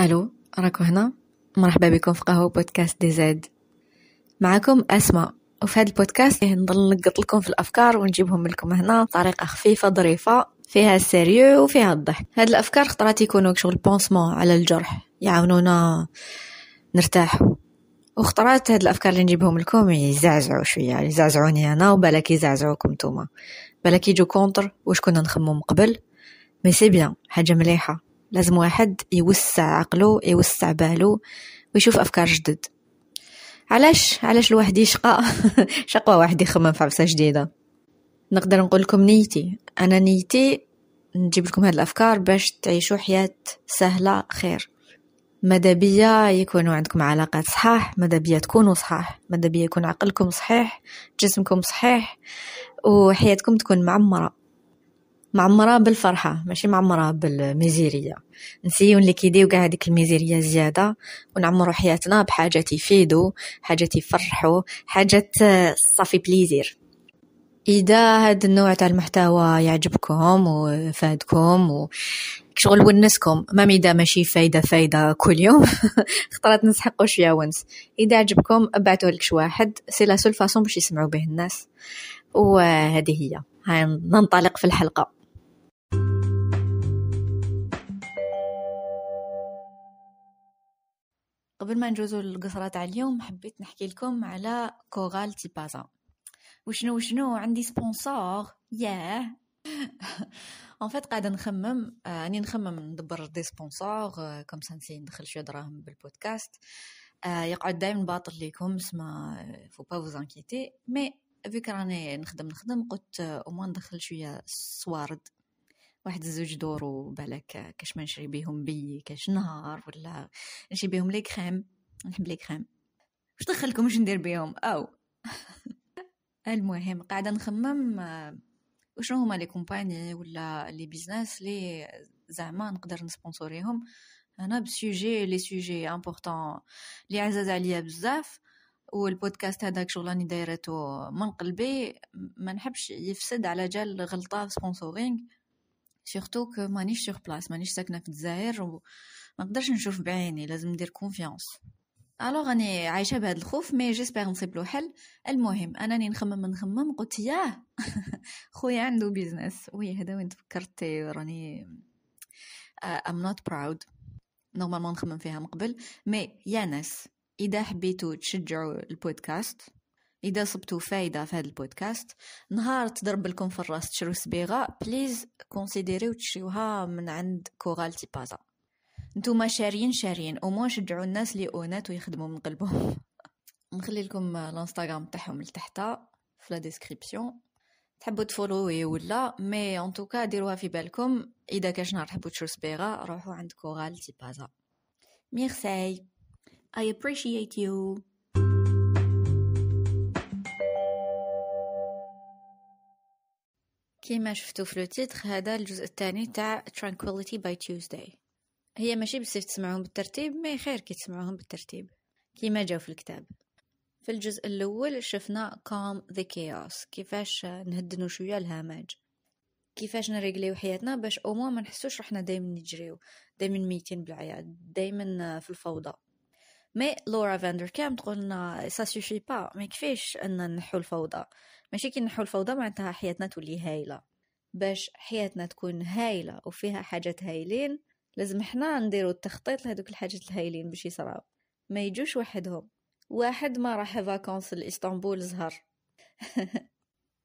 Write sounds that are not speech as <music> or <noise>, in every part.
الو راكو هنا مرحبا بكم في قهوه بودكاست دي زاد معكم اسماء وفي هذا البودكاست نضل نلقط لكم في الافكار ونجيبهم لكم هنا بطريقه خفيفه ظريفه فيها السيريو وفيها الضحك هاد الافكار خطرات يكونوا شغل بونسمون على الجرح يعاونونا نرتاح وخطرات هاد الافكار اللي نجيبهم لكم يزعزعوا شويه يعني يزعزعوني انا وبالك يزعزعوكم نتوما بالك يجو كونتر واش كنا نخمم قبل مي سي بيان حاجه مليحه لازم واحد يوسع عقله يوسع باله ويشوف افكار جدد علاش علاش الواحد يشقى <laughs> شقوى واحد يخمم في عفسه جديده نقدر نقول لكم نيتي انا نيتي نجيب لكم هاد الافكار باش تعيشوا حياه سهله خير مدابية يكونوا عندكم علاقات صحاح مدابية تكونوا صحاح مدابية يكون عقلكم صحيح جسمكم صحيح وحياتكم تكون معمره معمرة بالفرحة ماشي معمرة بالميزيرية نسيو اللي كيديو كاع هذيك الميزيرية زيادة ونعمرو حياتنا بحاجات يفيدو حاجات يفرحو حاجات صافي بليزير إذا هاد النوع تاع المحتوى يعجبكم وفادكم و شغل ونسكم ما ميدا ماشي فايدة فايدة كل يوم <laughs> خطرات نسحقو شوية ونس إذا عجبكم ابعتوه لك واحد سي لا سول فاصون باش يسمعوا به الناس وهذه هي هاي ننطلق في الحلقة قبل ما نجوزو للقصرة تاع اليوم حبيت نحكي لكم على كورال تيبازا وشنو وشنو عندي سبونسور ياه اون <laughs> فيت قاعده نخمم راني آه، نخمم ندبر دي سبونسور آه، كوم سانسي ندخل شويه دراهم بالبودكاست آه، يقعد دائما باطل ليكم سما فو با فوز انكيتي مي فيك راني نخدم نخدم قلت او ندخل شويه سوارد واحد زوج دورو وبالك كاش ما نشري بيهم بي كاش نهار ولا نشري بيهم لي كريم نحب لي كريم واش دخلكم واش ندير بيهم او <laughs> المهم قاعده نخمم وشنو هما لي كومباني ولا لي بيزنس لي زعما نقدر نسبونسوريهم انا بسوجي لي سوجي امبورطون لي عزاز عليا بزاف والبودكاست هذاك شغلاني دايرته من قلبي ما نحبش يفسد على جال غلطه سبونسورينغ سورتو كو مانيش سور بلاص مانيش ساكنه في الجزائر وما نقدرش نشوف بعيني لازم ندير كونفيونس الوغ راني عايشه بهذا الخوف مي جيسبر نصيب له حل المهم راني نخمم نخمم قلت ياه خويا عنده بيزنس وي هذا وين تفكرتي راني ام نوت براود نورمالمون نخمم فيها من قبل مي يا ناس اذا حبيتو تشجعوا البودكاست إذا صبتوا فايدة في هذا البودكاست نهار تضرب لكم في الراس تشرو صبيغة بليز كونسيديريو تشريوها من عند كوغال تيبازا نتوما شاريين شاريين وما شجعوا الناس لي اونات ويخدموا من قلبهم <laughs> نخلي لكم الانستغرام تاعهم لتحت في لا ديسكريبسيون تحبوا تفولوي ولا مي ان توكا ديروها في بالكم اذا كاش نهار تحبوا تشرو صبيغه روحوا عند كورال تيبازا ميرسي I appreciate you كيما شفتو في لو تيتر هذا الجزء الثاني تاع Tranquility by Tuesday هي ماشي بصيف تسمعوهم بالترتيب مي خير كي تسمعوهم بالترتيب كيما جاو في الكتاب في الجزء الاول شفنا calm the chaos كيفاش نهدنو شويه الهمج كيفاش نريقليو حياتنا باش اوموا ما نحسوش روحنا دايما نجريو دايما ميتين بالعياط دايما في الفوضى مي لورا فاندر كام تقول لنا سا سوفي با ما كيفاش ان نحو الفوضى ماشي كي نحو الفوضى معناتها حياتنا تولي هايله باش حياتنا تكون هايله وفيها حاجات هايلين لازم حنا نديرو التخطيط لهذوك الحاجات الهايلين باش يصراو ما يجوش وحدهم واحد ما راح فاكونس لاسطنبول زهر <laughs>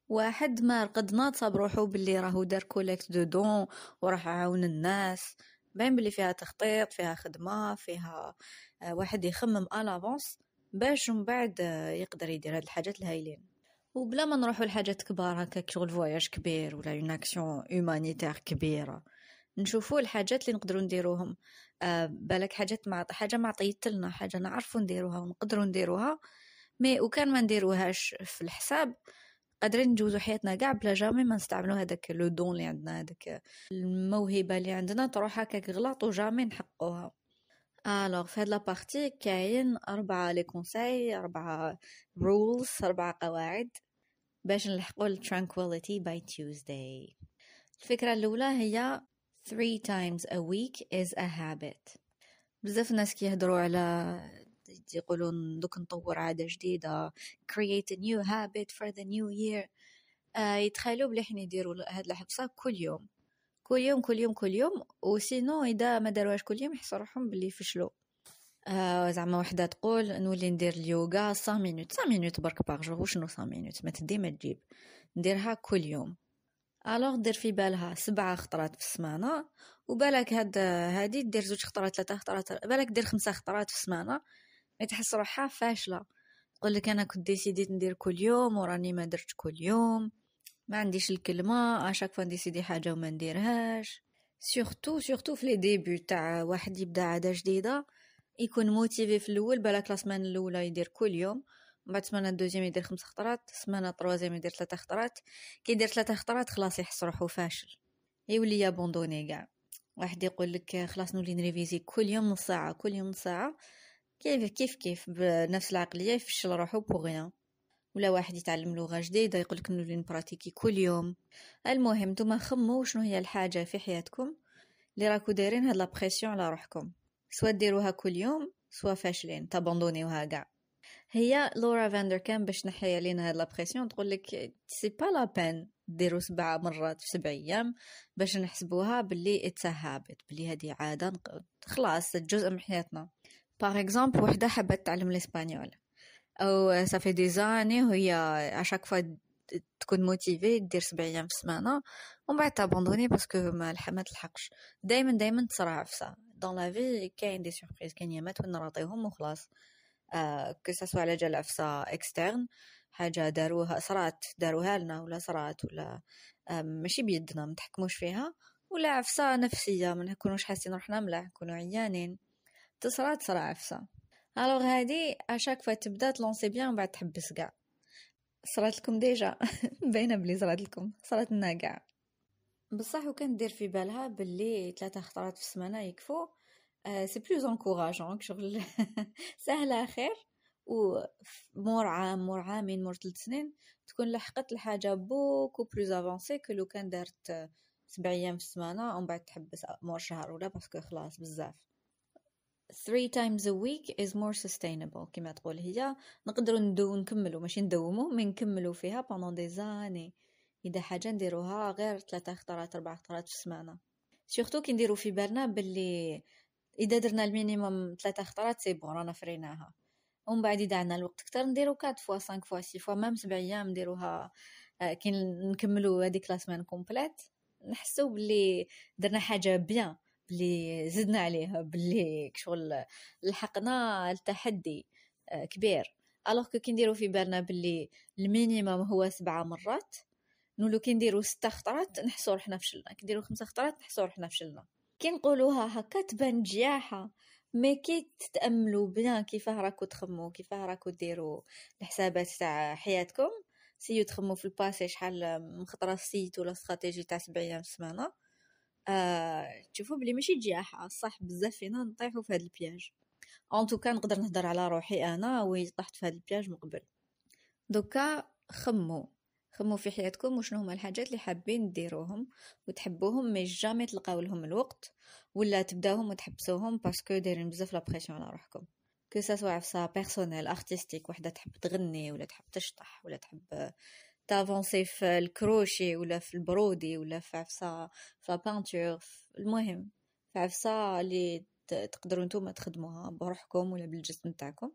واحد ما رقد ناطس بروحو باللي راهو دار كوليكت دو دون وراح عاون الناس باين بلي فيها تخطيط فيها خدمة فيها آه، واحد يخمم الافونس باش من بعد آه، يقدر يدير هاد الحاجات الهايلين وبلا ما نروحو لحاجات كبار هكاك شغل فواياج كبير ولا اون اكسيون هومانيتير كبيره نشوفوا الحاجات اللي نقدروا نديروهم آه، بالك حاجات مع حاجه ما عطيتلنا حاجه نعرفوا نديروها ونقدروا نديروها مي وكان ما نديروهاش في الحساب قادرين نجوزو حياتنا كاع بلا جامي ما نستعملو هذاك لو دون اللي عندنا هذاك الموهبه اللي عندنا تروح هكاك غلط وجامي نحقوها الوغ في هاد لابارتي كاين اربعه لي كونساي اربعه رولز اربعه قواعد باش نلحقو الترانكويليتي باي تيوزداي الفكره الاولى هي 3 times a week is a habit بزاف ناس كيهضروا على يقولون دوك نطور عادة جديدة create a new habit for the new year آه يتخيلوا بلي حنا يديروا هاد الحبسة كل يوم كل يوم كل يوم كل يوم وسينو اذا ما داروهاش كل يوم يحسوا روحهم بلي فشلوا آه زعما وحده تقول نولي ندير اليوغا 5 مينوت 5 مينوت برك باغ جوغ وشنو 5 مينوت ما تدي ما تجيب نديرها كل يوم الوغ دير في بالها سبعة خطرات في السمانة وبالك هاد هادي دير زوج خطرات ثلاثة خطرات بالك دير خمسة خطرات في السمانة يعني تحس روحها فاشله تقول لك انا كنت ديسيديت ندير كل يوم وراني ما درت كل يوم ما عنديش الكلمه اشاك فوا نديسيدي حاجه وما نديرهاش سورتو سورتو في لي ديبي تاع واحد يبدا عاده جديده يكون موتيفي في الاول بالك لاسمان الاولى يدير كل يوم بعد سمانه دوزيام يدير خمس خطرات سمانه طروازيام يدير ثلاثه خطرات كي يدير ثلاثه خطرات خلاص يحس روحو فاشل يولي يابوندوني كاع واحد يقول لك خلاص نولي نريفيزي كل يوم نص ساعه كل يوم نص ساعه كيف كيف كيف بنفس العقلية يفشل روحو بوغيان ولا واحد يتعلم لغة جديدة يقولك نولي نبراتيكي كل يوم المهم نتوما خمو شنو هي الحاجة في حياتكم اللي راكو دايرين هاد لابريسيون على روحكم سوا ديروها كل يوم سوا فاشلين تابوندونيوها كاع هي لورا فاندر كان باش نحيا لينا هاد لابريسيون تقول لك سي با لا بان ديروا مرات في سبع ايام باش نحسبوها باللي اتس هابت باللي هادي عاده خلاص جزء من حياتنا باغ اكزومبل وحده حابه تتعلم الاسبانيول او صافي دي زاني وهي اشاك فوا تكون موتيفي دير سبع ايام في السمانه ومن بعد تابوندوني باسكو ما ما تلحقش دائما دائما تصرع في دون لا في كاين دي سوربريز كاين يامات وين نراطيهم وخلاص آه كو سوا على جال عفسه اكسترن حاجه داروها صرات داروها لنا ولا صرات ولا آه ماشي بيدنا متحكموش فيها ولا عفسه نفسيه ما نكونوش حاسين روحنا ملاح نكونو عيانين تصرى تصرى عفسه الوغ هادي اشاك فوا تبدا تلونسي بيان ومن بعد تحبس كاع صرات لكم ديجا <laughs> باينه بلي صرات لكم صرات لنا كاع بصح وكان دير في بالها بلي ثلاثه خطرات في السمانه يكفو آه سي بلو زونكوراجون شغل <laughs> سهله خير و مور عام مور عامين مور ثلاث سنين تكون لحقت الحاجه بوكو بلوز افونسي كو لو كان دارت سبع ايام في السمانه ومن بعد تحبس مور شهر ولا باسكو خلاص بزاف 3 times a week is more sustainable كما تقول هي نقدروا ندو نكملوا ماشي ندومو مي نكملوا فيها pendant des années اذا حاجه نديروها غير ثلاثة خطرات اربع خطرات في السمانه سورتو كي نديرو في بالنا باللي اذا درنا المينيموم ثلاثة خطرات سي بون رانا فريناها ومن بعد اذا عندنا الوقت اكثر نديرو 4 فوا 5 فوا 6 فوا مام 7 ايام نديروها آه، كي نكملوا هذيك لا سمان كومبليت نحسو بلي درنا حاجه بيان باللي زدنا عليها باللي شغل لحقنا التحدي آه، كبير الوغ كو كي في بالنا باللي المينيمم هو سبعة مرات نولو كي نديرو ستة خطرات نحسو روحنا فشلنا كي نديرو خمسة خطرات نحسو روحنا فشلنا كي نقولوها هكا تبان جياحة مي كي تتأملو بنا كيفاه راكو تخمو كيفاه راكو ديرو الحسابات تاع حياتكم سيو تخمو في الباسي شحال من خطره سيت ولا استراتيجي تاع سبع ايام في السمانه تشوفوا آه، بلي ماشي جياحة صح بزاف فينا نطيحو في هاد البياج اون توكا نقدر نهضر على روحي انا وين طحت في هاد البياج من قبل دوكا خمو خمو في حياتكم وشنو هما الحاجات اللي حابين ديروهم وتحبوهم مي جامي تلقاو لهم الوقت ولا تبداوهم وتحبسوهم باسكو دايرين بزاف لا بريسيون على روحكم كو سوا عفسه بيرسونيل ارتستيك وحده تحب تغني ولا تحب تشطح ولا تحب تافونسي في الكروشي ولا في البرودي ولا في عفسا في لابانتور المهم في عفسا اللي تقدروا نتوما تخدموها بروحكم ولا بالجسم تاعكم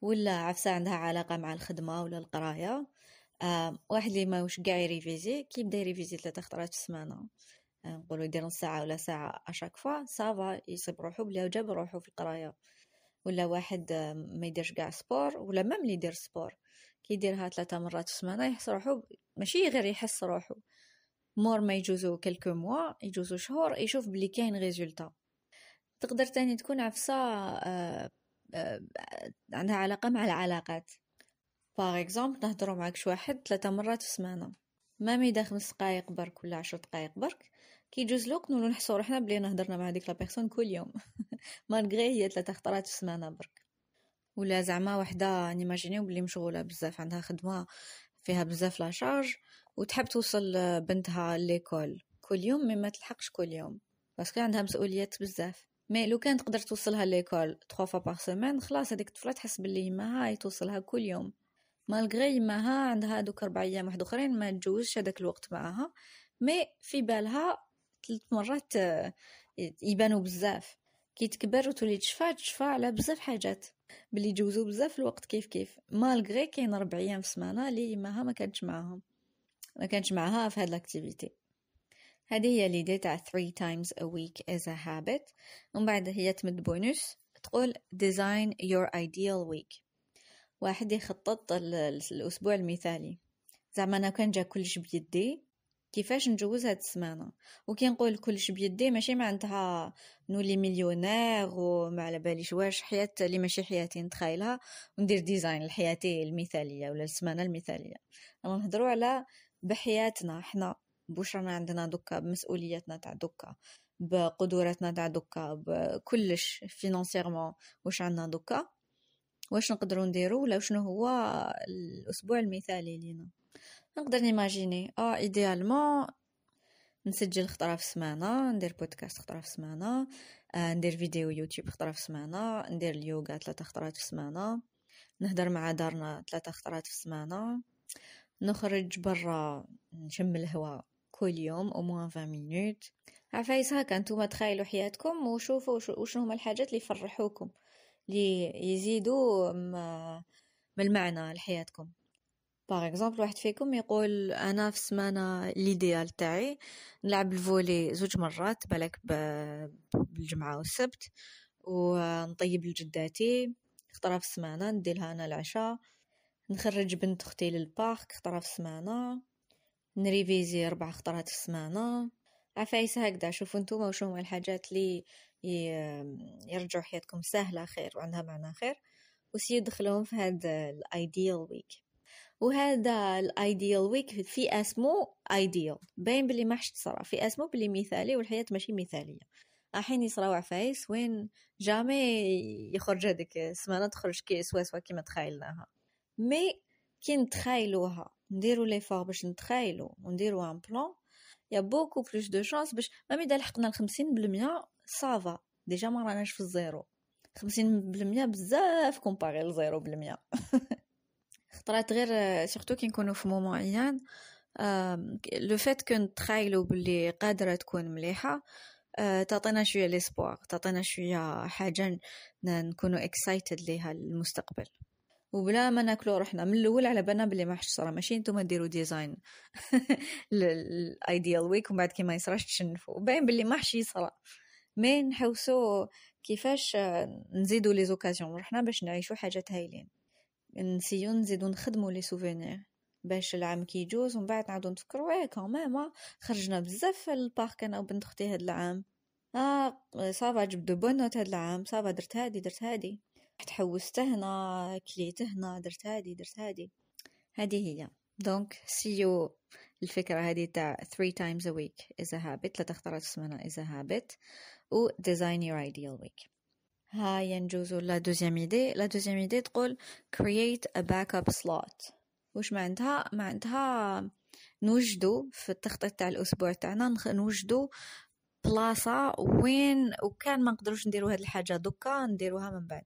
ولا عفسه عندها علاقه مع الخدمه ولا القرايه آه واحد اللي ماهوش كاع يريفيزي كي يبدا يريفيزي ثلاثه خطرات في السمانه آه، نقولوا يدير نص ساعه ولا ساعه اشاك فوا سافا يصيب روحو بلي جاب روحو في القرايه ولا واحد آه، ما يديرش كاع سبور ولا مام اللي يدير سبور كيديرها ثلاثة مرات في السمانة يحس روحو ماشي غير يحس روحو مور ما يجوزو كلكو موا يجوزو شهور يشوف بلي كاين ريزولتا تقدر تاني تكون عفسة آه, آه، عندها علاقة مع العلاقات باغ اكزومبل نهضرو شي واحد ثلاثة مرات في السمانة ما ميدا خمس دقايق برك ولا عشر دقايق برك كيجوز لوك نولو نحسو روحنا بلي نهضرنا مع هذيك لا بيرسون كل يوم مالغري <laughs> هي ثلاثة خطرات في السمانة برك ولا زعما وحده نيماجينيو بلي مشغوله بزاف عندها خدمه فيها بزاف لا شارج وتحب توصل بنتها ليكول كل يوم مي ما تلحقش كل يوم باسكو عندها مسؤوليات بزاف مي لو كان تقدر توصلها ليكول 3 فوا بار سيمين خلاص هذيك الطفله تحس بلي يماها توصلها كل يوم مالغري يماها عندها دوك اربع ايام واحد اخرين ما تجوزش هذاك الوقت معاها مي في بالها ثلاث مرات آه، يبانو بزاف كي تكبر وتولي تشفى تشفى على بزاف حاجات بلي جوزوا بزاف الوقت كيف كيف مالغري كاين ربع ايام في السمانه اللي ماها ما كانتش معاهم ما كانتش معاها في هاد لاكتيفيتي هذه هي اللي تاع 3 times a week as a habit ومن بعد هي تمد بونus تقول design your ideal week واحد يخطط الاسبوع المثالي زعما انا كان جا كلش بيدي كيفاش نجوز هاد السمانه وكي نقول كلش بيدي ماشي معناتها نولي مليونير وما على باليش واش حياه اللي ماشي حياتي نتخيلها وندير ديزاين لحياتي المثاليه ولا السمانه المثاليه اما نهضرو على بحياتنا حنا بوش رانا عندنا دوكا بمسؤولياتنا تاع دوكا بقدراتنا تاع دوكا بكلش فينانسيرمون واش عندنا دوكا واش نقدروا نديرو ولا شنو هو الاسبوع المثالي لينا نقدر نيماجيني اه ايديالمون نسجل خطره في السمانه ندير بودكاست خطره في السمانه آه ندير فيديو يوتيوب خطره في السمانه ندير اليوغا ثلاثه خطرات في السمانه نهدر مع دارنا ثلاثه خطرات في السمانه نخرج برا نشم الهواء كل يوم او موان 20 مينوت عفايس هكا نتوما تخيلوا حياتكم وشوفوا وشنو هما الحاجات اللي يفرحوكم اللي يزيدوا من المعنى لحياتكم باغ اكزومبل واحد فيكم يقول انا في السمانه ليديال تاعي نلعب الفولي زوج مرات بالك بالجمعه والسبت ونطيب لجداتي خطرة في السمانة نديرلها انا العشاء نخرج بنت اختي للبارك خطرة في السمانة نريفيزي ربع خطرات في السمانة عفايس هكذا شوفوا نتوما وش هما الحاجات اللي يرجعوا حياتكم سهله خير وعندها معنى خير وسيدخلهم في هاد الايديال ويك وهذا الايديال ويك في اسمو ايديال باين بلي ما حش تصرا في اسمو بلي مثالي والحياه ماشي مثاليه الحين يصراو عفايس وين جامي يخرج هذيك السمانه تخرج كي سوا سوا كيما تخايلناها مي كي نتخايلوها نديرو فور باش نتخايلو ونديرو ان بلان يا بوكو بلوس دو شانس باش مامي اذا لحقنا ل بالمية سافا ديجا ما راناش في الزيرو خمسين بالمية بزاف كومباري لزيرو بالمية <laughs> طرات غير سورتو كي نكونوا في مومون عيان لو فات كو نتخايلو بلي قادره تكون مليحه آه، تعطينا شويه ليسبوار تعطينا شويه حاجه نكونوا اكسايتد ليها المستقبل وبلا ما ناكلو روحنا من الاول على بالنا بلي ما حش صرا ماشي نتوما ديروا ديزاين للايديال ويك ومن بعد كي ما يصراش تشنفوا باين بلي ما حش يصرا مي نحوسو كيفاش آه، نزيدو لي زوكازيون روحنا باش نعيشو حاجات هايلين نسيو نزيدو نخدمو لي سوفينير باش العام كيجوز ومن بعد نعاودو نفكرو ايه كومام آه، خرجنا بزاف للبارك انا وبنت اختي هاد العام اه صافا جبدو بونوت بون نوت هاد العام صافا درت هادي درت هادي رحت حوست هنا كليت هنا درت هادي درت هادي هادي هي دونك سيو الفكرة هادي تاع 3 times a week is a habit لا خطرات السمانة is a habit و design your ideal week هاي نجوزو لا دوزيام ايدي لا دوزيام ايدي تقول create a backup slot واش معناتها معناتها نوجدو في التخطيط تاع الاسبوع تاعنا نوجدو بلاصه وين وكان ما نقدروش نديرو هاد الحاجه دوكا نديروها من بعد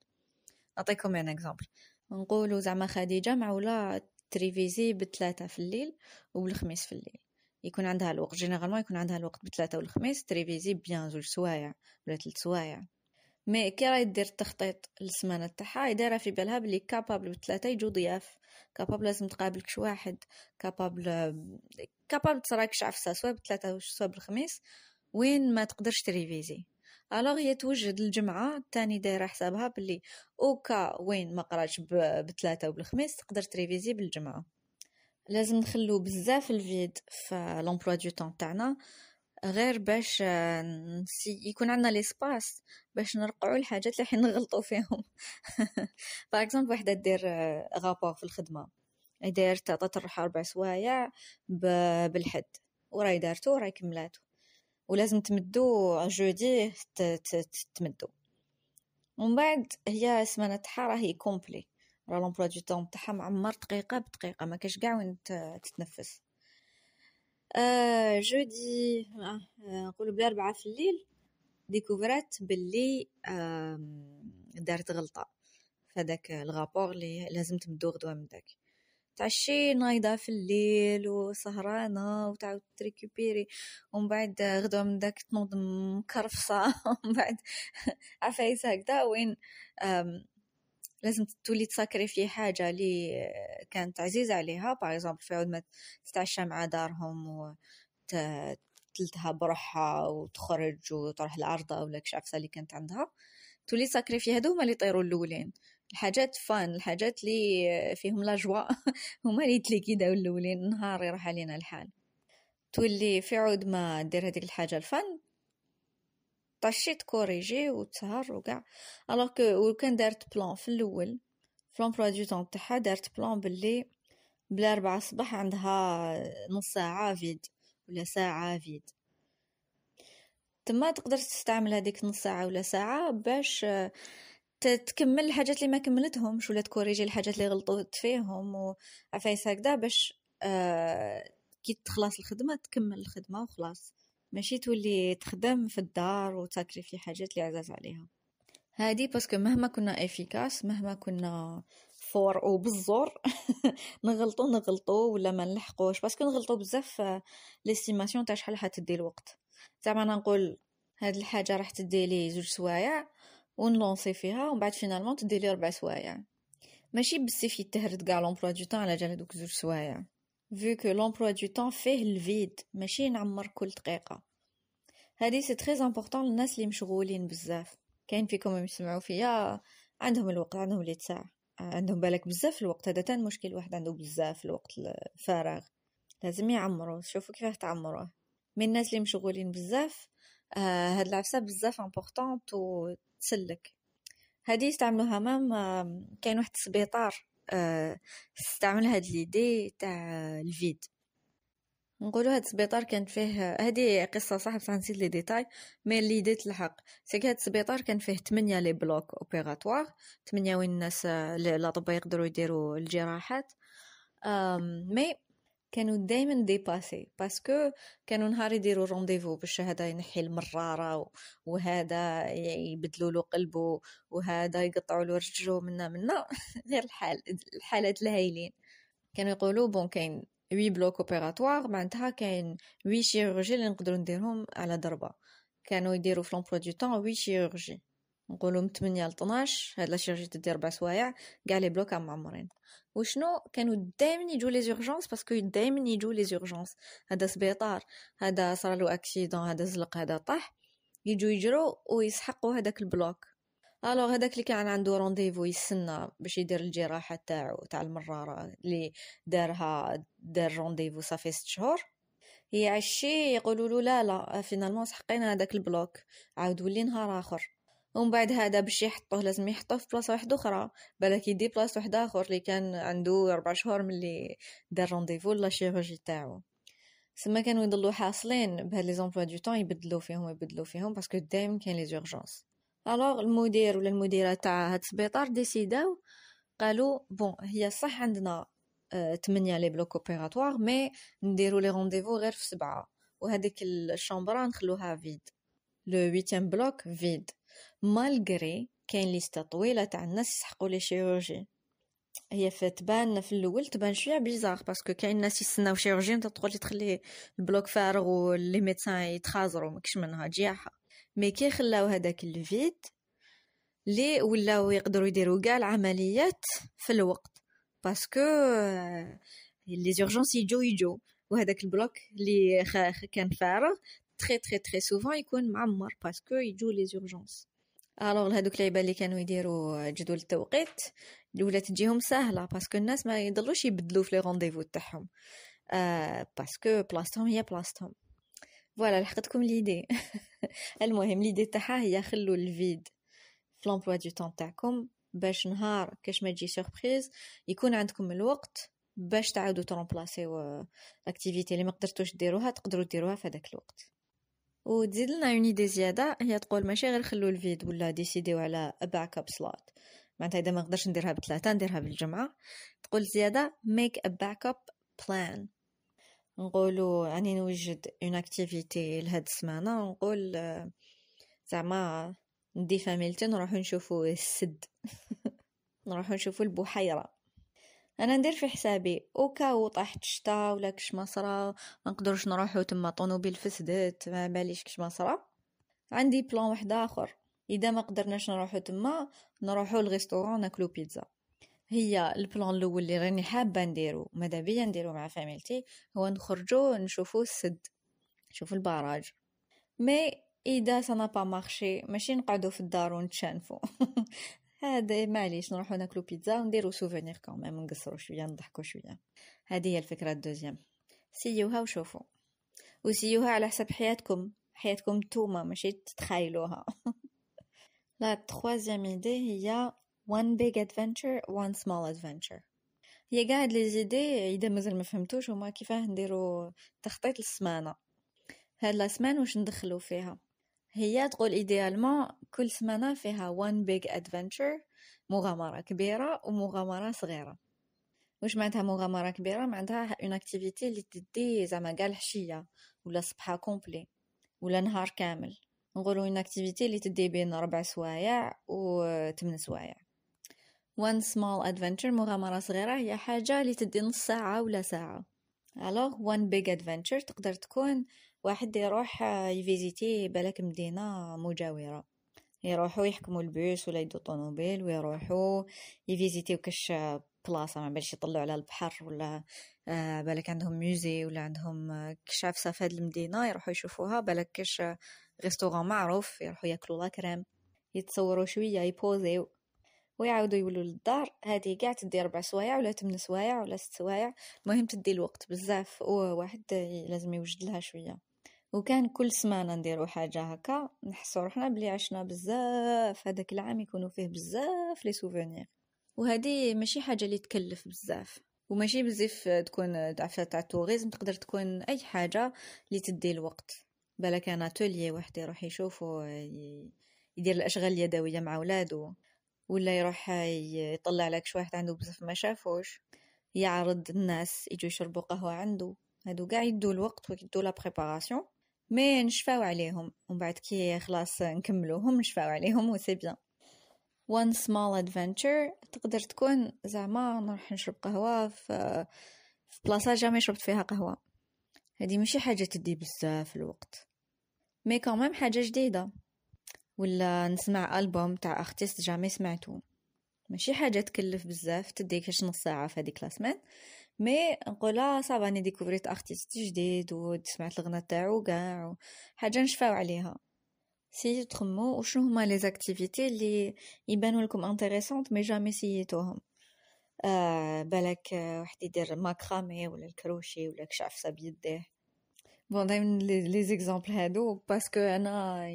نعطيكم ان اكزامبل نقولوا زعما خديجه معوله تريفيزي بثلاثه في الليل وبالخميس في الليل يكون عندها الوقت جينيرالمون يكون عندها الوقت بثلاثه والخميس تريفيزي بيان زوج سوايع ولا ثلاث سوايع مي كي راهي دير التخطيط للسمانه تاعها هي دايره في بالها بلي كابابل بثلاثه يجو ضياف كابابل لازم تقابلكش واحد كابابل كابابل تصراكش عفسه سواء بثلاثه سواء بالخميس وين ما تقدرش تريفيزي الوغ هي توجد الجمعة الثاني دايره حسابها بلي اوكا وين ما قراتش بثلاثة وبالخميس تقدر تريفيزي بالجمعة لازم نخلو بزاف الفيد في لومبلوا دو طون تاعنا غير باش آه، نسي يكون عندنا ليسباس باش نرقعوا الحاجات اللي حنا نغلطوا فيهم باغ <laughs> اكزومبل وحده دير آه، غابور في الخدمه داير عطات الروح اربع سوايع بالحد وراي دارتو وراي كملاتو ولازم تمدو جودي تمدو ومن بعد هي سمانه تاعها راهي كومبلي راه لومبلوا دو تاعها معمر دقيقه بدقيقه ما كاش كاع وين تتنفس آه، جودي آه، نقولو بلا في الليل ديكوفرات بلي دارت غلطة فداك الغابور لي لازم تمدو غدوة من داك تعشي نايضة في الليل وسهرانة وتعاود تريكوبيري ومن بعد غدوة من داك تنوض مكرفصة <laughs> ومن بعد عفايسة هكذا وين لازم تولي تسكري في حاجه اللي كانت عزيزه عليها باغ اكزومبل في عود ما تتعشى مع دارهم و تلتها بروحها وتخرج وتروح العرضه ولا كشعفسه اللي كانت عندها تولي تسكري في هادو هما اللي يطيروا الاولين الحاجات فان الحاجات اللي فيهم لا جوا <laughs> هما اللي داو الاولين نهار يروح علينا الحال تولي في عود ما دير هذيك الحاجه الفن طاشي تكوريجي و وكاع الوغ كو و كان دارت بلان في الاول في لومبلوا دو طون تاعها دارت بلان بلي بلا ربعة صباح عندها نص ساعة فيد ولا ساعة فيد تما تقدر تستعمل هذيك نص ساعة ولا ساعة باش آه، تكمل الحاجات اللي ما كملتهمش ولا تكوريجي الحاجات اللي غلطت فيهم وعفايس هكذا باش آه، كي تخلص الخدمة تكمل الخدمة وخلاص ماشي تولي تخدم في الدار وتاكري في حاجات اللي عزاز عليها هادي باسكو مهما كنا افيكاس مهما كنا فور او بالزور <laughs> نغلطو نغلطو ولا ما نلحقوش باسكو نغلطو بزاف ليستيماسيون آه، تاع شحال حتدي الوقت زعما انا نقول هاد الحاجه راح تدي لي زوج سوايع ونلونسي فيها ومن بعد فينالمون تدي لي ربع سوايع ماشي بالسيف يتهرد كاع لومبلوا دو على جال هادوك زوج سوايع vu que l'emploi du temps fait le vide ماشي نعمر كل دقيقة هادي سي تري امبورطون للناس اللي مشغولين بزاف كاين فيكم يسمعوا فيا عندهم الوقت عندهم اللي تاع عندهم بالك بزاف الوقت هذا تان مشكل الواحد عنده بزاف الوقت الفراغ لازم يعمرو شوفوا كيفاه تعمروه من الناس اللي مشغولين بزاف آه هاد العفسه بزاف امبورطون وتسلك هادي يستعملوها مام كاين واحد السبيطار استعمل هاد ليدي تاع الفيد نقولوا هاد السبيطار كان فيه هادي قصه صح بصح نسيت لي ديتاي مي اللي ديت الحق سيك هاد السبيطار كان فيه 8 لي بلوك اوبيراتوار 8 وين الناس الاطباء يقدروا يديروا الجراحات مي كانوا دائما ديباسي باسكو كانوا نهار يديروا رونديفو باش هذا ينحي المراره وهذا يبدلوا له قلبه وهذا يقطعوا له رجله منا منا <laughs> غير الحال الحالات الهايلين كانوا يقولوا بون كاين 8 بلوك اوبيراتوار معناتها كاين 8 شيروجي اللي نقدروا نديرهم على ضربه كانوا يديروا في لومبلوا دو طون 8 شيروجي نقولوا من 8 ل 12 هاد لاشيرجي تدي ربع سوايع كاع لي بلوك معمرين وشنو كانوا دائما يجوا لي زورجونس باسكو دائما يجوا لي زورجونس هذا سبيطار هذا صار له اكسيدون هذا زلق هذا طاح يجوا يجرو ويسحقوا هذاك البلوك الوغ هذاك اللي كان عنده رونديفو يستنى باش يدير الجراحه تاعو تاع المراره اللي دارها دار رونديفو صافي ست شهور يعشي يقولوا له لا لا فينالمون سحقينا هذاك البلوك عاود ولي نهار اخر ومن بعد هذا باش يحطوه لازم يحطوه في بلاصه واحده اخرى بالك يدي بلاصه واحد اخر اللي كان عنده اربع شهور ملي دار رونديفو لا شيرجي تاعو سما كانوا يضلوا حاصلين بهاد لي زومبلوا دو طون يبدلوا فيهم يبدلوا فيهم باسكو دايم كاين لي زورجونس الوغ المدير ولا المديره تاع هاد السبيطار ديسيداو قالوا بون هي صح عندنا euh, تمنية لي بلوك اوبيراتوار مي نديرو لي رونديفو غير في سبعة وهذيك الشومبرا نخلوها فيد لو 8 بلوك فيد مالغري كاين ليستا طويله تاع الناس يسحقوا لي شيروجي هي فتبان في الاول تبان شويه بيزار باسكو كاين ناس يستناو شيروجين تدخل تخلي البلوك فارغ واللي ميتسان يتخازروا ماكش منها جياحه مي كي خلاو هذاك الفيد لي ولاو يقدروا يديروا كاع العمليات في الوقت باسكو آه، لي زورجونس يجو يجو وهذاك البلوك اللي كان فارغ تري تري تري سوفون يكون معمر باسكو يجو لي زورجونس الوغ هادوك العباد اللي كانوا يديروا جدول التوقيت الاولى تجيهم سهله باسكو الناس ما يضلوش يبدلوا في لي رونديفو تاعهم آه باسكو بلاصتهم هي بلاصتهم فوالا لحقتكم ليدي المهم ليدي تاعها هي خلو الفيد في لومبلوا دو طون تاعكم باش نهار كاش ما تجي سوربريز يكون عندكم الوقت باش تعاودوا ترومبلاسيو لاكتيفيتي اللي ما قدرتوش ديروها تقدروا ديروها في هذاك الوقت وتزيد لنا اون ايدي زياده هي تقول ماشي غير خلو الفيد ولا ديسيديو على باك اب سلوت معناتها اذا ما نقدرش نديرها بثلاثه نديرها بالجمعه تقول زياده ميك ا باك اب بلان نقولوا راني نوجد اون اكتيفيتي لهاد السمانه نقول آه، زعما ندي فاميلتي نروحو نشوفو السد <laughs> نروحو نشوفو البحيره انا ندير في حسابي اوكا طاحت شتا ولا كش ما صرا ما نقدرش نروحو تما طونوبيل فسدت ما باليش كش ما صرا عندي بلان واحد اخر اذا ما قدرناش نروحو تما نروحو للريستوران ناكلو بيتزا هي البلان الاول اللي راني حابه نديرو ماذا بيا نديرو مع فاميلتي هو نخرجو نشوفو السد نشوفو البراج مي اذا سنا با مارشي ماشي نقعدو في الدار ونتشانفو <laughs> هذا معليش نروحو ناكلو بيتزا ونديرو سوفونير كوميم نقصرو شويه نضحكو شويه هذه هي الفكره الدوزيام سيوها وشوفوا وسيوها على حسب حياتكم حياتكم نتوما ماشي تتخيلوها لا تخوازيام ايدي هي one big adventure one small adventure هي قاعد لي زيدي اذا مازال ما فهمتوش هما كيفاه نديرو تخطيط السمانه هاد لا سمان واش ندخلو فيها هي تقول ايديالمون كل سمانة فيها وان بيج ادفنتشر مغامرة كبيرة ومغامرة صغيرة واش معناتها مغامرة كبيرة معناتها اون اكتيفيتي اللي تدي زعما قال حشية ولا صبحة كومبلي ولا نهار كامل نقولوا اون اكتيفيتي اللي تدي بين ربع سوايع و تمن سوايع وان سمول ادفنتشر مغامرة صغيرة هي حاجة اللي تدي نص ساعة ولا ساعة الوغ وان بيج ادفنتشر تقدر تكون واحد يروح يفيزيتي بلاك مدينة مجاورة يروحوا يحكموا البيوس ولا يدو طوموبيل ويروحوا يفيزيتيو كاش بلاصه ما بالش يطلعوا على البحر ولا آه، بالك عندهم ميوزي ولا عندهم آه، كشاف في هاد المدينه يروحوا يشوفوها بالك كاش ريستوران معروف يروحوا ياكلوا لاكريم يتصوروا شويه يبوزيو ويعاودوا يولوا للدار هذه كاع تدي ربع سوايع ولا تمن سوايع ولا ست سوايع المهم تدي الوقت بزاف وواحد لازم يوجد لها شويه وكان كل سمانه نديرو حاجه هكا نحسو روحنا بلي عشنا بزاف هذاك العام يكونوا فيه بزاف لي سوفونير وهذه ماشي حاجه اللي تكلف بزاف وماشي بزاف تكون تعفى تاع توريزم تقدر تكون اي حاجه اللي تدي الوقت بلا كان اتوليي واحد يروح يشوفو يدير الاشغال اليدويه مع ولادو ولا يروح يطلع لك شي واحد عنده بزاف ما شافوش يعرض الناس يجوا يشربوا قهوه عنده هادو قاع يدو الوقت ويدو لا بريباراسيون مي نشفاو عليهم ومن بعد كي خلاص نكملوهم نشفاو عليهم وسي بيان وان سمول ادفنتشر تقدر تكون زعما نروح نشرب قهوه في في بلاصه جامي شربت فيها قهوه هادي ماشي حاجه تدي بزاف الوقت مي كمان حاجه جديده ولا نسمع البوم تاع ارتيست جامي سمعته ماشي حاجه تكلف بزاف تديك نص ساعه في هذيك لاسمان مي نقول لا صافا راني ديكوفريت ارتيست جديد وسمعت الغنى تاعو كاع حاجه نشفاو عليها سي تخمو وشنو هما لي زاكتيفيتي اللي يبانوا لكم انتريسونت مي جامي سيتوهم آه بالك واحد يدير ماكرامي ولا الكروشي ولا صاب بيديه بون دايما لي زيكزامبل هادو باسكو انا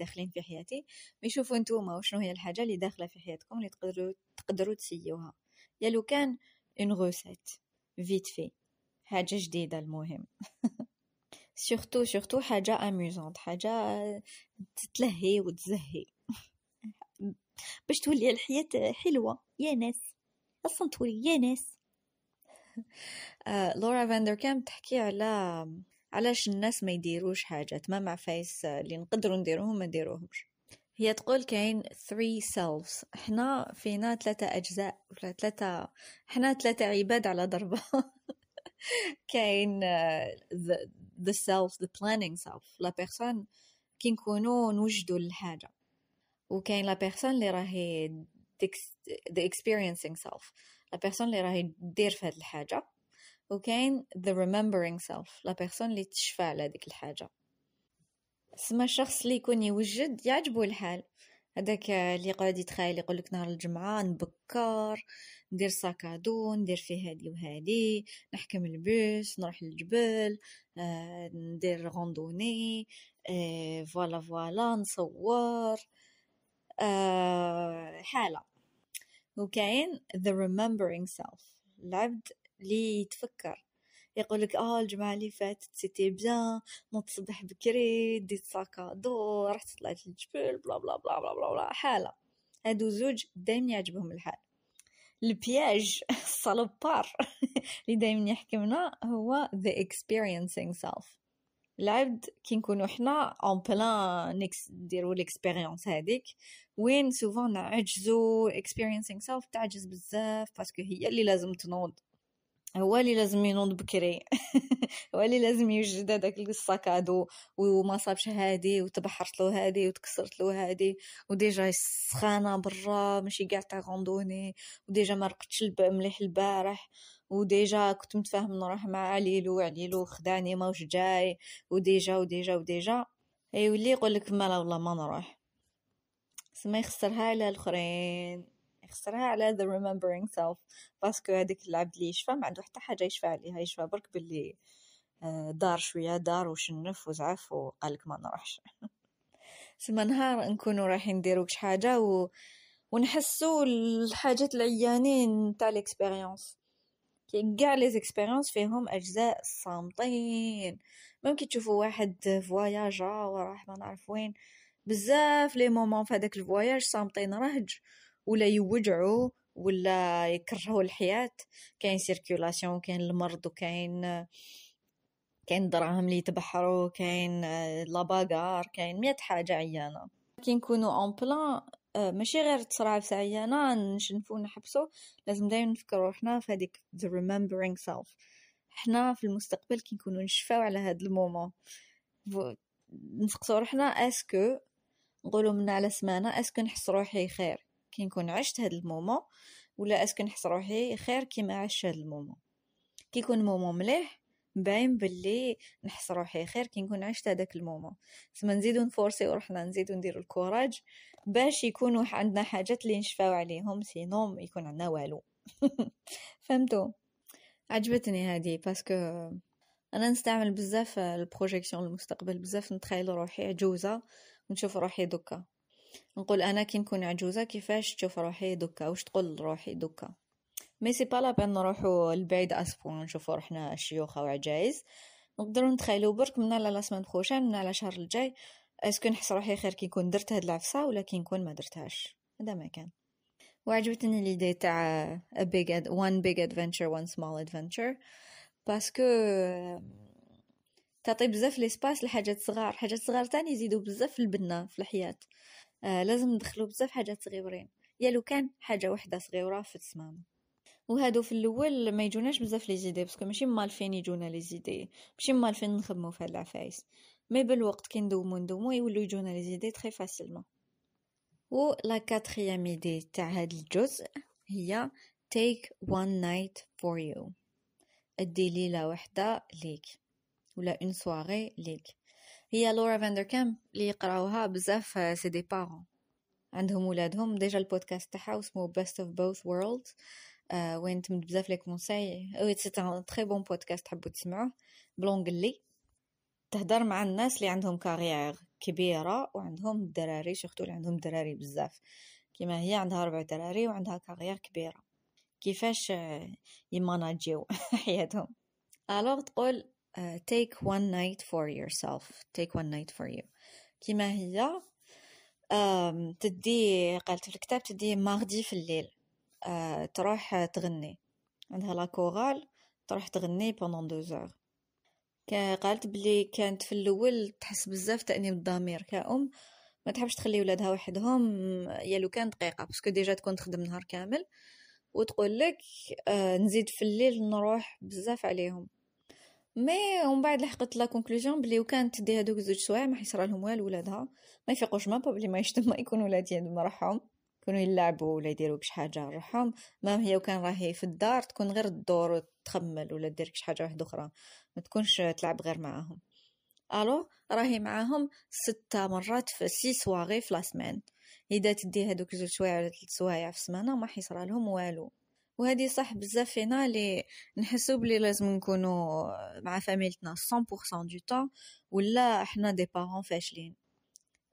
داخلين في حياتي مي شوفو نتوما وشنو هي الحاجه اللي داخله في حياتكم اللي تقدروا تقدروا تسيوها يا لو كان اون غوسيت فيت في حاجة جديدة المهم سورتو سورتو حاجة اميزونت حاجة تتلهي وتزهي باش تولي الحياة حلوة يا ناس اصلا تولي يا ناس لورا فاندر كام تحكي على علاش الناس ما يديروش حاجات ما مع فايس اللي نقدروا نديروهم ما نديروهمش هي تقول كاين 3 selves احنا فينا ثلاثة أجزاء ولا ثلاثة احنا ثلاثة عباد على ضربة <laughs> كاين آه، the, the self the planning self لا بيرسون كي نكونو نوجدو الحاجة وكاين لا بيرسون اللي راهي the experiencing self لا بيرسون اللي راهي دير في هاد الحاجة وكاين the remembering self لا بيرسون اللي تشفى على ديك الحاجة سما الشخص اللي يكون يوجد يعجبو الحال هذاك اللي يقعد يتخيل يقول لك نهار الجمعة نبكر ندير ساكادو ندير فيه هادي وهادي نحكم البيس نروح للجبل آه، ندير غوندوني آه، فوالا فوالا نصور آه، حالة وكاين ذا ريممبرينغ سيلف العبد اللي يتفكر يقول لك اه الجمعه اللي فاتت سيتي بيان نوض الصبح بكري ديت ساكادو رحت طلعت للجبل بلا بلا بلا بلا بلا, بلا حاله هادو زوج دايما يعجبهم الحال البياج الصلبار <laughs> <laughs> اللي دايما يحكمنا هو ذا اكسبيرينسينغ سيلف العبد كي نكونو حنا اون بلان نيكس نديرو ليكسبيريونس هذيك وين سوفون نعجزو اكسبيرينسينغ سيلف تعجز بزاف باسكو هي اللي لازم تنوض هو اللي لازم ينوض بكري <laughs> هو اللي لازم يوجد هذاك الساكادو وما صابش هادي وتبحرت له هادي وتكسرت له هادي وديجا سخانه برا ماشي كاع تاع غوندوني وديجا ما رقدتش مليح البارح وديجا كنت متفاهم نروح مع عليلو عليلو خداني وش جاي وديجا وديجا وديجا واللي يقول لك مالا والله ما نروح سما يخسرها على الاخرين خسرها على the remembering self باسكو هذاك العبد اللي يشفى ما عنده حتى حاجه يشفى عليها يشفى برك باللي آه، دار شويه دار وشنف وزعف وقالك ما نروحش سما <laughs> نهار نكونوا رايحين نديرو حاجه و... ونحسوا الحاجات العيانين تاع ليكسبيريونس كي كاع لي زيكسبيريونس فيهم اجزاء صامتين ممكن تشوفوا واحد فواياجا وراح ما نعرف وين بزاف لي مومون في هذاك الفواياج صامتين رهج ولا يوجعوا ولا يكرهوا الحياه كاين سيركولاسيون كاين المرض وكاين كاين دراهم اللي يتبحروا كاين آه، لاباغار كاين مئة حاجه عيانه كي نكونوا اون آه، بلان ماشي غير تصرع في عيانه نشنفو نحبسو لازم دايما نفكروا حنا في هذيك the remembering self حنا في المستقبل كي نكونوا نشفاو على هاد المومون نسقسو روحنا اسكو نقولوا منا على سمانه اسكو نحس روحي خير كي نكون عشت هاد المومون ولا اسكو نحس روحي خير كي ما عشت هاد المومون كي يكون مومون مليح باين باللي نحس روحي خير كي نكون عشت هذاك المومون تما نزيدو نفورسي روحنا نزيدو نديرو الكوراج باش يكونوا عندنا حاجات اللي نشفاو عليهم سينوم يكون عندنا والو <laughs> فهمتو عجبتني هادي باسكو انا نستعمل بزاف البروجيكسيون المستقبل بزاف نتخيل روحي عجوزه ونشوف روحي دوكا نقول انا كي نكون عجوزه كيفاش تشوف روحي دوكا واش تقول روحي دوكا مي سي با لا نروحو لبعيد اسبوع نشوفو روحنا شيوخه وعجايز نقدروا نتخيلوا برك من على لا سمان بروشان من على الشهر الجاي اسكو نحس روحي خير كي نكون درت هاد العفسه ولا كي نكون ما درتهاش هذا ما كان وعجبتني ليدي تاع a big ad- one big وان سمول small باسكو تعطي بزاف سباس لحاجات صغار حاجات صغار تاني يزيدوا بزاف البنه في الحياه آه لازم ندخلو بزاف حاجات صغيورين يا لو كان حاجه وحده صغيره في التصمام وهادو في الاول ما يجوناش بزاف لي زيدي باسكو ماشي مالفين يجونا لي زيدي ماشي مالفين نخدمو في هاد العفايس مي بالوقت كي ندومو ندومو يولو يجونا لي زيدي تري فاسيلمون و لا كاتريام ايدي تاع هاد الجزء هي تيك وان نايت فور يو ادي ليله وحده ليك ولا اون سواري ليك هي لورا فاندر كامب اللي يقراوها بزاف آه، سي دي بارون عندهم ولادهم ديجا البودكاست تاعها اسمه بيست اوف بوث وورلد وين تمد بزاف لي كونساي وي سي ان تري بون بودكاست تحبوا تسمعوه بلونجلي تهدر مع الناس اللي عندهم كارير كبيره وعندهم الدراري شفتو اللي عندهم دراري بزاف كيما هي عندها ربع دراري وعندها كارير كبيره كيفاش آه، يماناجيو <laughs> حياتهم الوغ تقول Uh, take one night for yourself take one night for you كيما هي um, تدي قالت في الكتاب تدي ماردي في الليل uh, تروح تغني عندها لا كورال تروح تغني بوندون دو زور قالت بلي كانت في الاول تحس بزاف تانيب الضمير كأم ما تحبش تخلي ولادها وحدهم يا لو كان دقيقه باسكو ديجا تكون تخدم نهار كامل وتقول لك آه نزيد في الليل نروح بزاف عليهم مي ومن بعد لحقت لا كونكلوجن بلي وكان تدي هذوك زوج سوايع ما حيصرى لهم والو ولادها ما يفيقوش ما بلي ما يشتم يكون ولادي عند روحهم يكونوا يلعبوا ولا يديروا كش حاجه روحهم ما هي وكان راهي في الدار تكون غير الدور وتخمل ولا دير كش حاجه واحده اخرى ما تكونش تلعب غير معاهم الو راهي معاهم ستة مرات في سي سواغي في لا سمان اذا تدي هذوك زوج سوايع ولا ثلاث سوايع في السمانه ما حيصرى لهم والو وهذه صح بزاف فينا اللي نحسو بلي لازم نكونو مع فاميلتنا 100% دو طون ولا احنا دي بارون فاشلين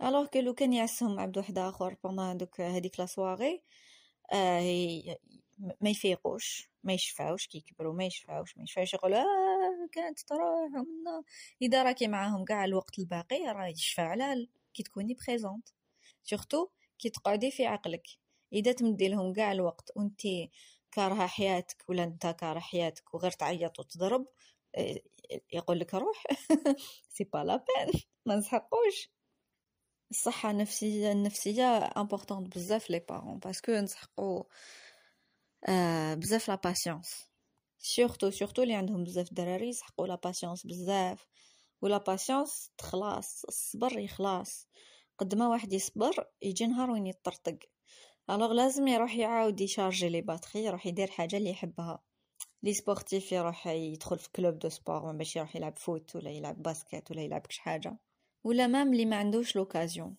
الوغ كو لو كان يعسهم عبد واحد اخر بوندون دوك هذيك لا سواري آه ما يفيقوش ما يشفعوش كي يكبروا ما يشفعوش ما يشفعوش يقولوا آه كانت تروح ومنا اذا راكي معاهم كاع الوقت الباقي راه يشفع على كي تكوني بريزونت سورتو كي تقعدي في عقلك اذا تمدي لهم كاع الوقت وانت كارهة حياتك ولا أنت كاره حياتك وغير تعيط وتضرب آه، يقول لك روح سي با لا بين ما نسحقوش الصحة النفسية النفسية امبورطون بزاف لي بارون باسكو نسحقو بزاف لا باسيونس سورتو سورتو اللي عندهم بزاف دراري يسحقو لا باسيونس بزاف ولا باسيونس تخلاص الصبر يخلاص قد ما واحد يصبر يجي نهار وين يطرطق الوغ لازم يروح يعاود يشارجي لي باتري يروح يدير حاجه اللي يحبها لي سبورتيف يروح يدخل في كلوب دو سبور باش يروح يلعب فوت ولا يلعب باسكت ولا يلعب كش حاجه ولا مام اللي ما عندوش لوكازيون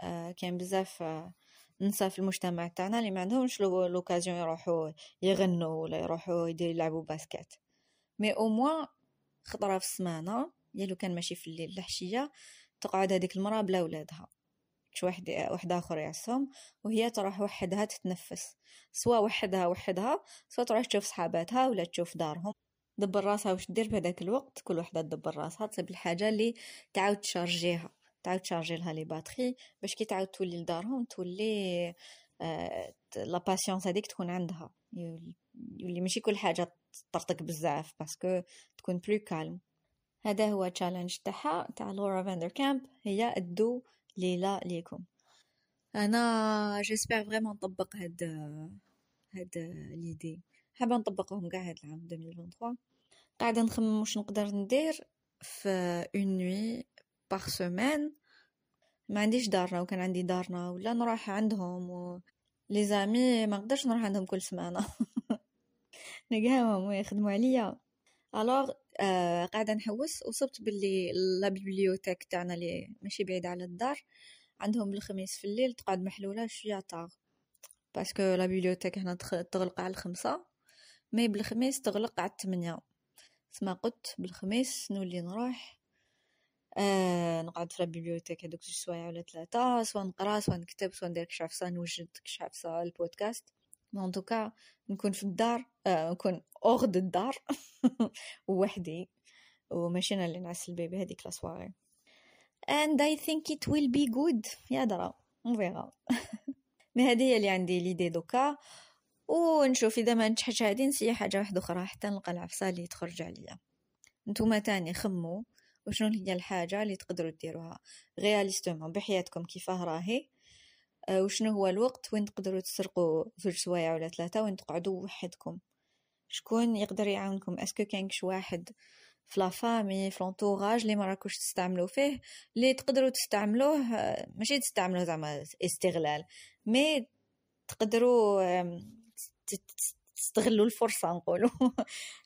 آه كاين بزاف آه نسا في المجتمع تاعنا اللي ما عندهمش لوكازيون يروحوا يغنوا ولا يروحوا يديروا يلعبوا باسكت مي او موان خطره في السمانه يا لو كان ماشي في الليل الحشيه تقعد هذيك المراه بلا ولادها مش واحد واحد آخر يعصم وهي تروح وحدها تتنفس سواء وحدها وحدها سواء تروح تشوف صحاباتها ولا تشوف دارهم دبر راسها واش دير بهداك الوقت كل وحده دبر راسها تصيب الحاجه اللي تعاود تشارجيها تعاود تشارجي لها لي باتري باش كي تعاود تولي لدارهم تولي آه لا باسيونس هذيك تكون عندها يولي ماشي كل حاجه تطرطق بزاف باسكو تكون بلو كالم هذا هو تشالنج تاعها تاع لورا فاندر كامب هي الدو ليلى ليكم انا جيسبر فريمون نطبق هاد هاد ليدي حابه نطبقهم كاع هاد العام 2023 قاعده نخمم واش نقدر ندير في اون نوي بار سيمين ما عنديش دارنا وكان عندي دارنا ولا نروح عندهم و... لي زامي ما نقدرش نروح عندهم كل سمانه <laughs> نلقاهم ويخدموا عليا الوغ آه، قاعده نحوس وصبت باللي لا بيبليوتيك تاعنا اللي ماشي بعيده على الدار عندهم الخميس في الليل تقعد محلوله شويه طاغ باسكو لا بيبليوتيك هنا تغلق على الخمسة مي بالخميس تغلق على الثمانية سما قلت بالخميس نولي نروح آه نقعد في البيبليوتيك هذوك جوج سوايع ولا ثلاثة سوا نقرا سوا نكتب سوا ندير كش نوجد كش البودكاست ما ان توكا نكون في الدار آه نكون دو الدار وحدي وماشي انا اللي نعس البيبي هذيك لا سواري اند اي ثينك ات ويل بي جود يا درا نفيغا مي هذه اللي عندي ليدي دوكا ونشوف اذا ما نجحش هذه نسي حاجه واحده اخرى حتى نلقى العفسه اللي تخرج عليا نتوما تاني خمو وشنو هي الحاجه اللي تقدروا ديروها غياليستومون بحياتكم كيفاه راهي آه، وشنو هو الوقت وين تقدروا تسرقوا زوج سوايع ولا ثلاثة وين تقعدوا وحدكم شكون يقدر يعاونكم اسكو كاين شي واحد في لافامي فامي في لونتوراج لي مراكوش تستعملو تستعملوا فيه لي تقدروا تستعملوه آه، ماشي تستعملوه زعما استغلال مي تقدروا تستغلوا الفرصه نقولوا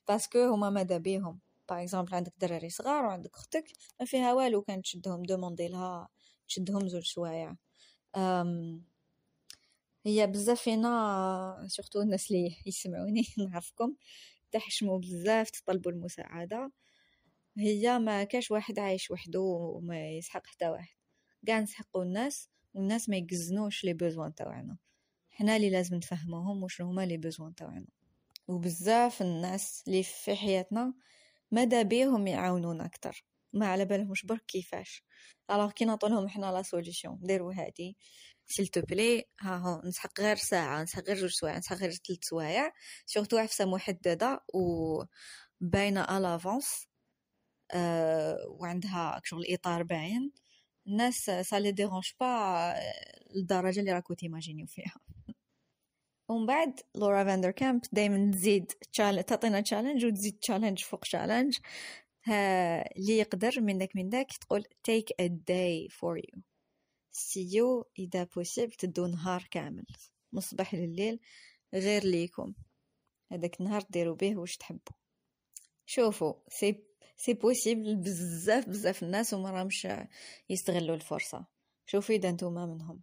باسكو <laughs> هما مادا بيهم باغ اكزومبل عندك دراري صغار وعندك اختك ما فيها والو كان تشدهم دوموندي لها تشدهم زوج سوايع هي بزاف فينا سورتو الناس اللي يسمعوني <laughs> نعرفكم تحشموا بزاف تطلبوا المساعده هي ما كاش واحد عايش وحده وما يسحق حتى واحد كاع نسحقوا الناس والناس ما يقزنوش لي بوزوان تاعنا حنا اللي لازم نفهموهم وشنو هما لي بوزوان تاعنا وبزاف الناس اللي في حياتنا ماذا بيهم يعاونونا اكثر ما على بالهمش برك كيفاش الوغ كي نعطو لهم حنا لا سوليسيون ديرو هادي سيل تو بلي ها هو نسحق غير ساعه نسحق غير جوج سوايع نسحق غير تلت سوايع سيغتو عفسه محدده و باينه الافونس أه وعندها شغل اطار باين الناس سا لي ديرونج با الدرجه اللي راكو تيماجينيو فيها ومن بعد لورا فاندر كامب دائما تزيد تعطينا تشالنج وتزيد تشالنج فوق تشالنج اللي يقدر منك من تقول take a day for you سيو إذا بوسيبل تدو نهار كامل من لليل غير ليكم هذاك النهار ديروا به واش تحبوا شوفوا سي سي بوسيبل بزاف بزاف الناس وما رامش يستغلوا الفرصه شوفوا اذا نتوما منهم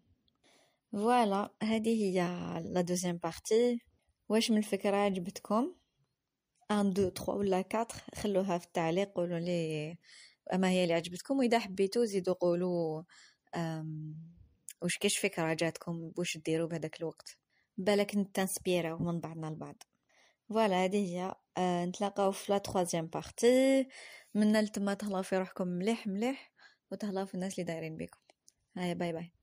فوالا هذه هي لا دوزيام بارتي واش من الفكره عجبتكم ان دو تخوا ولا كاتر خلوها في التعليق قولوا لي اما هي اللي عجبتكم واذا حبيتو زيدوا قولوا واش كاش فكره جاتكم واش ديروا بهذاك الوقت بالك نتانسبيراو من بعضنا البعض فوالا هذه هي أه نتلاقاو في لا تخوازيام بارتي من لتما تهلاو في روحكم مليح مليح وتهلاو في الناس اللي دايرين بكم هيا باي باي